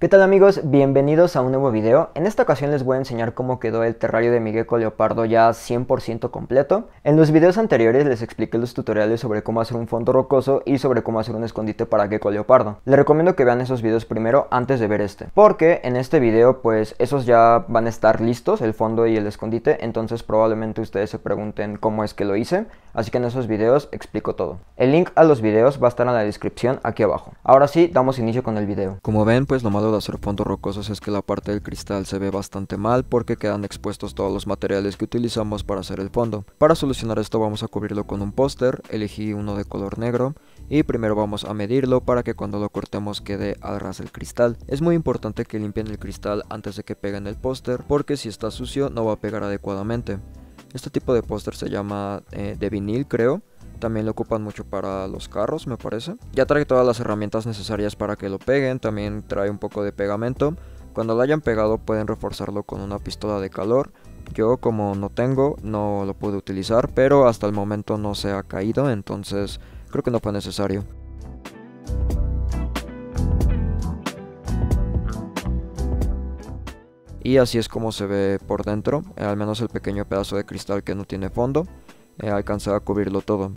¿Qué tal amigos? Bienvenidos a un nuevo video. En esta ocasión les voy a enseñar cómo quedó el terrario de mi gecko leopardo ya 100% completo. En los videos anteriores les expliqué los tutoriales sobre cómo hacer un fondo rocoso y sobre cómo hacer un escondite para gecko leopardo. Les recomiendo que vean esos videos primero antes de ver este, porque en este video pues esos ya van a estar listos, el fondo y el escondite, entonces probablemente ustedes se pregunten cómo es que lo hice así que en esos videos explico todo. El link a los videos va a estar en la descripción aquí abajo. Ahora sí, damos inicio con el video. Como ven, pues lo malo de hacer fondos rocosos es que la parte del cristal se ve bastante mal porque quedan expuestos todos los materiales que utilizamos para hacer el fondo. Para solucionar esto vamos a cubrirlo con un póster, elegí uno de color negro y primero vamos a medirlo para que cuando lo cortemos quede al ras del cristal. Es muy importante que limpien el cristal antes de que peguen el póster porque si está sucio no va a pegar adecuadamente. Este tipo de póster se llama eh, de vinil, creo. También lo ocupan mucho para los carros, me parece. Ya trae todas las herramientas necesarias para que lo peguen. También trae un poco de pegamento. Cuando lo hayan pegado pueden reforzarlo con una pistola de calor. Yo como no tengo, no lo pude utilizar, pero hasta el momento no se ha caído, entonces creo que no fue necesario. Y así es como se ve por dentro, al menos el pequeño pedazo de cristal que no tiene fondo, eh, alcanza a cubrirlo todo.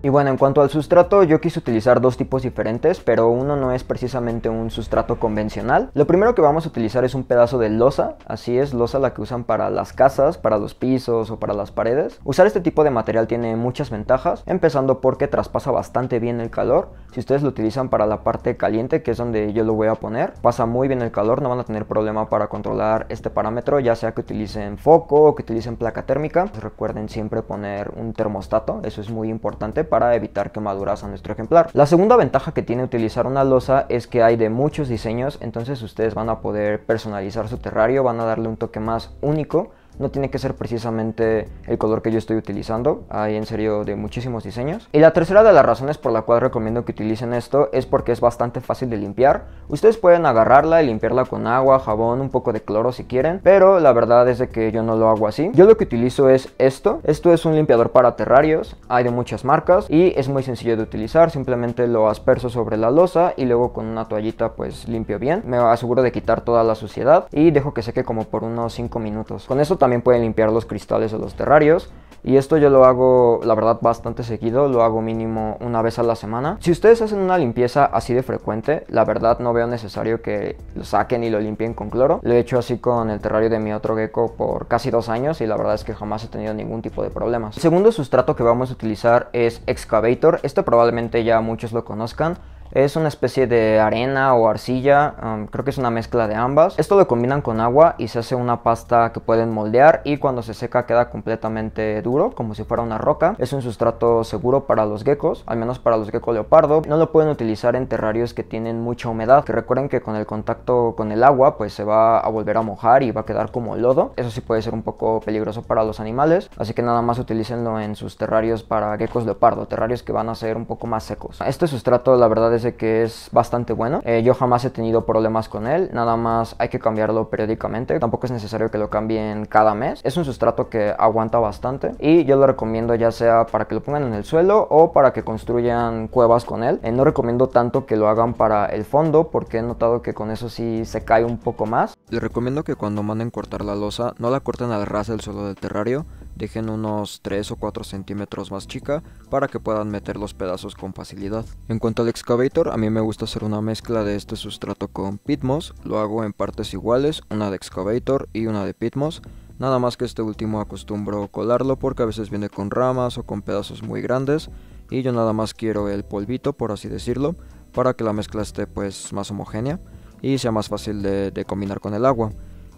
Y bueno, en cuanto al sustrato, yo quise utilizar dos tipos diferentes, pero uno no es precisamente un sustrato convencional. Lo primero que vamos a utilizar es un pedazo de losa, así es, losa la que usan para las casas, para los pisos o para las paredes. Usar este tipo de material tiene muchas ventajas, empezando porque traspasa bastante bien el calor. Si ustedes lo utilizan para la parte caliente, que es donde yo lo voy a poner, pasa muy bien el calor, no van a tener problema para controlar este parámetro, ya sea que utilicen foco o que utilicen placa térmica. Recuerden siempre poner un termostato, eso es muy importante para evitar quemaduras a nuestro ejemplar. La segunda ventaja que tiene utilizar una losa es que hay de muchos diseños, entonces ustedes van a poder personalizar su terrario, van a darle un toque más único no tiene que ser precisamente el color que yo estoy utilizando, hay en serio de muchísimos diseños. Y la tercera de las razones por la cual recomiendo que utilicen esto es porque es bastante fácil de limpiar, ustedes pueden agarrarla y limpiarla con agua, jabón, un poco de cloro si quieren, pero la verdad es de que yo no lo hago así. Yo lo que utilizo es esto, esto es un limpiador para terrarios, hay de muchas marcas y es muy sencillo de utilizar, simplemente lo asperso sobre la losa y luego con una toallita pues limpio bien, me aseguro de quitar toda la suciedad y dejo que seque como por unos 5 minutos. Con eso también también pueden limpiar los cristales de los terrarios. Y esto yo lo hago, la verdad, bastante seguido, lo hago mínimo una vez a la semana. Si ustedes hacen una limpieza así de frecuente, la verdad no veo necesario que lo saquen y lo limpien con cloro. Lo he hecho así con el terrario de mi otro gecko por casi dos años y la verdad es que jamás he tenido ningún tipo de problemas. segundo sustrato que vamos a utilizar es Excavator, esto probablemente ya muchos lo conozcan. Es una especie de arena o arcilla, creo que es una mezcla de ambas. Esto lo combinan con agua y se hace una pasta que pueden moldear y cuando se seca queda completamente duro, como si fuera una roca. Es un sustrato seguro para los geckos, al menos para los gecko leopardo. No lo pueden utilizar en terrarios que tienen mucha humedad, que recuerden que con el contacto con el agua pues se va a volver a mojar y va a quedar como lodo. Eso sí puede ser un poco peligroso para los animales, así que nada más utilicenlo en sus terrarios para geckos leopardo, terrarios que van a ser un poco más secos. Este sustrato la verdad es parece que es bastante bueno. Eh, yo jamás he tenido problemas con él, nada más hay que cambiarlo periódicamente. Tampoco es necesario que lo cambien cada mes. Es un sustrato que aguanta bastante y yo lo recomiendo ya sea para que lo pongan en el suelo o para que construyan cuevas con él. Eh, no recomiendo tanto que lo hagan para el fondo porque he notado que con eso sí se cae un poco más. Les recomiendo que cuando manden cortar la losa no la corten al ras del suelo del terrario, dejen unos 3 o 4 centímetros más chica para que puedan meter los pedazos con facilidad. En cuanto al excavator, a mí me gusta hacer una mezcla de este sustrato con pitmos, lo hago en partes iguales, una de excavator y una de pitmos, nada más que este último acostumbro colarlo porque a veces viene con ramas o con pedazos muy grandes y yo nada más quiero el polvito por así decirlo para que la mezcla esté pues más homogénea y sea más fácil de, de combinar con el agua.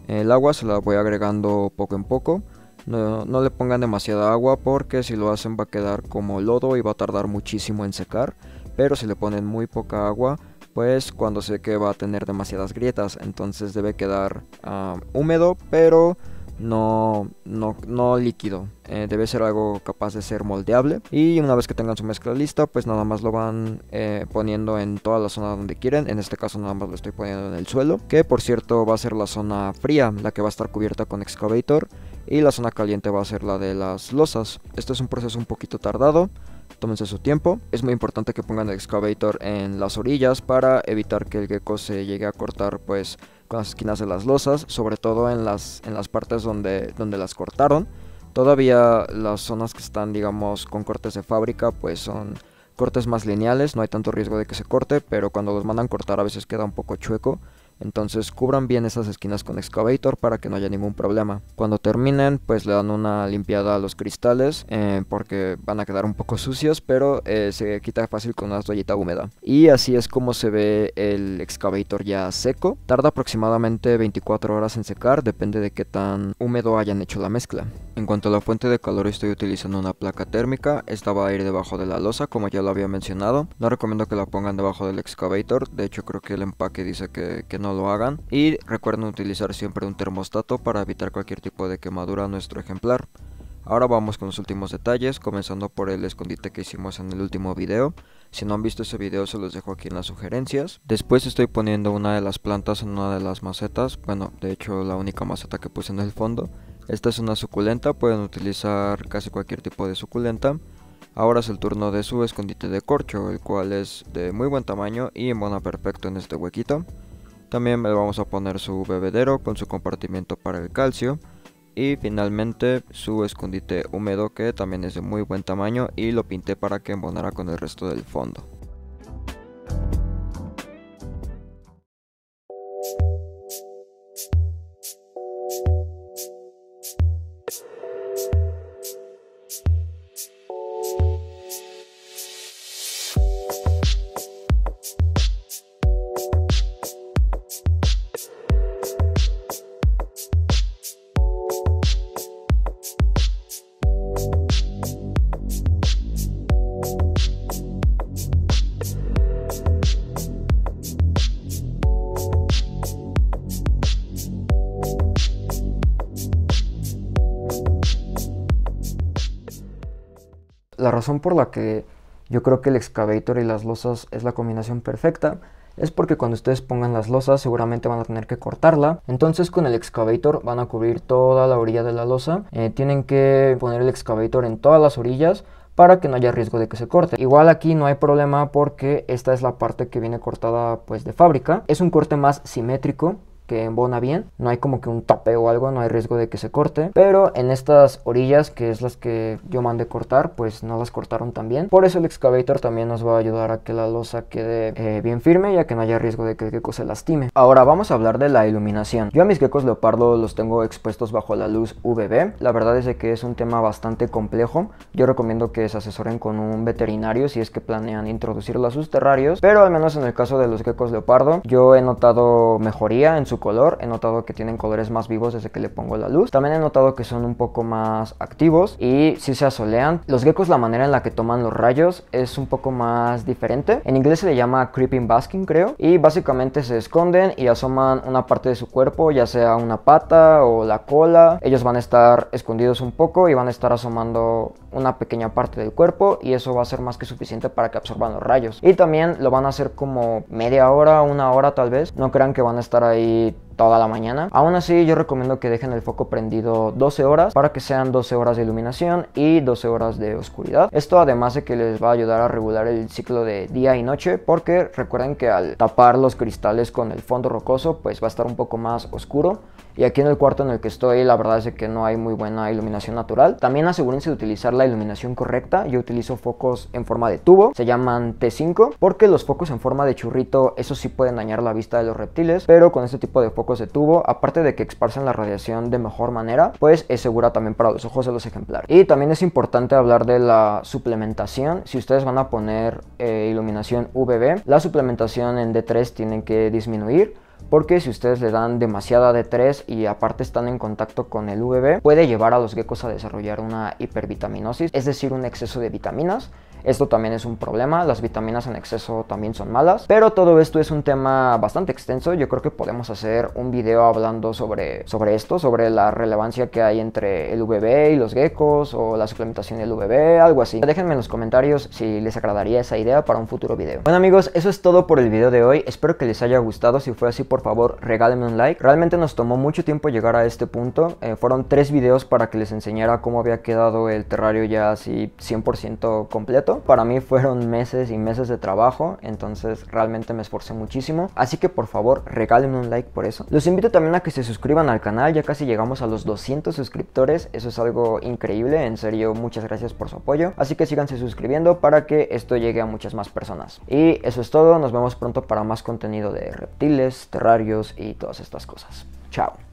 El agua se la voy agregando poco en poco no, le pongan demasiada agua porque si lo hacen va a quedar como lodo y va a tardar muchísimo en secar. Pero si le ponen muy poca agua, pues cuando seque va a tener demasiadas grietas. Entonces debe quedar ah, húmedo, pero no, no, no líquido. Eh, debe ser algo capaz de ser moldeable. Y una vez que tengan su mezcla lista, pues nada más lo van eh, poniendo en toda la zona donde quieren. En este caso nada más lo estoy poniendo en el suelo. Que por cierto va a ser la zona fría, la que va a estar cubierta con excavator y la zona caliente va a ser la de las losas. Este es un proceso un poquito tardado, tómense su tiempo. Es muy importante que pongan el excavator en las orillas para evitar que el gecko se llegue a cortar pues con las esquinas de las losas, sobre todo en las, en las partes donde, donde las cortaron. Todavía las zonas que están digamos con cortes de fábrica pues son cortes más lineales, no hay tanto riesgo de que se corte, pero cuando los mandan cortar a veces queda un poco chueco entonces cubran bien esas esquinas con excavator para que no haya ningún problema. Cuando terminen pues le dan una limpiada a los cristales eh, porque van a quedar un poco sucios pero eh, se quita fácil con una toallita húmeda. Y así es como se ve el excavator ya seco. Tarda aproximadamente 24 horas en secar depende de qué tan húmedo hayan hecho la mezcla. En cuanto a la fuente de calor estoy utilizando una placa térmica. Esta va a ir debajo de la losa como ya lo había mencionado. No recomiendo que la pongan debajo del excavator. De hecho creo que el empaque dice que no lo hagan y recuerden utilizar siempre un termostato para evitar cualquier tipo de quemadura a nuestro ejemplar. Ahora vamos con los últimos detalles, comenzando por el escondite que hicimos en el último video. Si no han visto ese video se los dejo aquí en las sugerencias. Después estoy poniendo una de las plantas en una de las macetas, bueno, de hecho la única maceta que puse en el fondo. Esta es una suculenta, pueden utilizar casi cualquier tipo de suculenta. Ahora es el turno de su escondite de corcho, el cual es de muy buen tamaño y en perfecto en este huequito. También le vamos a poner su bebedero con su compartimiento para el calcio. Y finalmente su escondite húmedo que también es de muy buen tamaño y lo pinté para que embonara con el resto del fondo. La razón por la que yo creo que el excavator y las losas es la combinación perfecta es porque cuando ustedes pongan las losas seguramente van a tener que cortarla. Entonces con el excavator van a cubrir toda la orilla de la losa. Eh, tienen que poner el excavator en todas las orillas para que no haya riesgo de que se corte. Igual aquí no hay problema porque esta es la parte que viene cortada pues de fábrica. Es un corte más simétrico que embona bien. No hay como que un tape o algo, no hay riesgo de que se corte. Pero en estas orillas, que es las que yo mandé cortar, pues no las cortaron tan bien Por eso el excavator también nos va a ayudar a que la losa quede eh, bien firme, ya que no haya riesgo de que el gecko se lastime. Ahora vamos a hablar de la iluminación. Yo a mis geckos leopardo los tengo expuestos bajo la luz UVB. La verdad es que es un tema bastante complejo. Yo recomiendo que se asesoren con un veterinario si es que planean introducirlo a sus terrarios. Pero al menos en el caso de los geckos leopardo, yo he notado mejoría en su color. He notado que tienen colores más vivos desde que le pongo la luz. También he notado que son un poco más activos y si se asolean. Los geckos, la manera en la que toman los rayos es un poco más diferente. En inglés se le llama creeping basking, creo. Y básicamente se esconden y asoman una parte de su cuerpo, ya sea una pata o la cola. Ellos van a estar escondidos un poco y van a estar asomando una pequeña parte del cuerpo y eso va a ser más que suficiente para que absorban los rayos. Y también lo van a hacer como media hora, una hora tal vez. No crean que van a estar ahí it toda la mañana. Aún así yo recomiendo que dejen el foco prendido 12 horas para que sean 12 horas de iluminación y 12 horas de oscuridad. Esto además de que les va a ayudar a regular el ciclo de día y noche porque recuerden que al tapar los cristales con el fondo rocoso pues va a estar un poco más oscuro y aquí en el cuarto en el que estoy la verdad es que no hay muy buena iluminación natural. También asegúrense de utilizar la iluminación correcta. Yo utilizo focos en forma de tubo, se llaman T5, porque los focos en forma de churrito, eso sí pueden dañar la vista de los reptiles, pero con este tipo de focos de tubo, aparte de que exparsen la radiación de mejor manera, pues es segura también para los ojos de los ejemplares. Y también es importante hablar de la suplementación. Si ustedes van a poner eh, iluminación UVB, la suplementación en D3 tienen que disminuir porque si ustedes le dan demasiada D3 y aparte están en contacto con el UVB, puede llevar a los geckos a desarrollar una hipervitaminosis, es decir, un exceso de vitaminas, esto también es un problema, las vitaminas en exceso también son malas, pero todo esto es un tema bastante extenso, yo creo que podemos hacer un video hablando sobre, sobre esto, sobre la relevancia que hay entre el VB y los geckos o la suplementación del VB, algo así. Déjenme en los comentarios si les agradaría esa idea para un futuro video. Bueno amigos, eso es todo por el video de hoy, espero que les haya gustado, si fue así por favor regálenme un like, realmente nos tomó mucho tiempo llegar a este punto, eh, fueron tres videos para que les enseñara cómo había quedado el terrario ya así 100% completo, para mí fueron meses y meses de trabajo, entonces realmente me esforcé muchísimo. Así que por favor, regálenme un like por eso. Los invito también a que se suscriban al canal, ya casi llegamos a los 200 suscriptores. Eso es algo increíble, en serio, muchas gracias por su apoyo. Así que síganse suscribiendo para que esto llegue a muchas más personas. Y eso es todo, nos vemos pronto para más contenido de reptiles, terrarios y todas estas cosas. Chao.